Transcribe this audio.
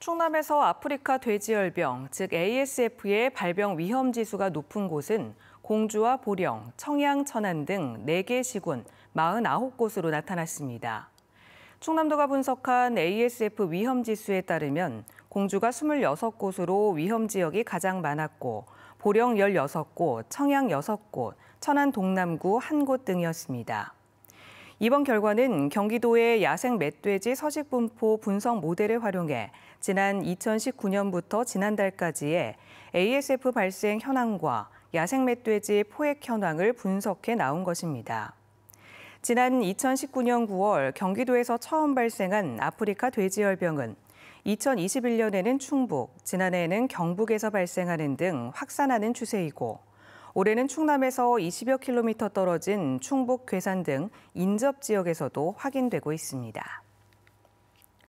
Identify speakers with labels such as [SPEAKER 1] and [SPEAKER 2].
[SPEAKER 1] 충남에서 아프리카 돼지열병, 즉 ASF의 발병 위험 지수가 높은 곳은 공주와 보령, 청양, 천안 등 4개 시군 49곳으로 나타났습니다. 충남도가 분석한 ASF 위험 지수에 따르면 공주가 26곳으로 위험 지역이 가장 많았고 보령 16곳, 청양 6곳, 천안 동남구 1곳 등이었습니다. 이번 결과는 경기도의 야생 멧돼지 서식 분포 분석 모델을 활용해 지난 2019년부터 지난달까지의 ASF 발생 현황과 야생 멧돼지 포획 현황을 분석해 나온 것입니다. 지난 2019년 9월 경기도에서 처음 발생한 아프리카 돼지열병은 2021년에는 충북, 지난해에는 경북에서 발생하는 등 확산하는 추세이고 올해는 충남에서 20여 킬로미터 떨어진 충북 괴산 등 인접 지역에서도 확인되고 있습니다.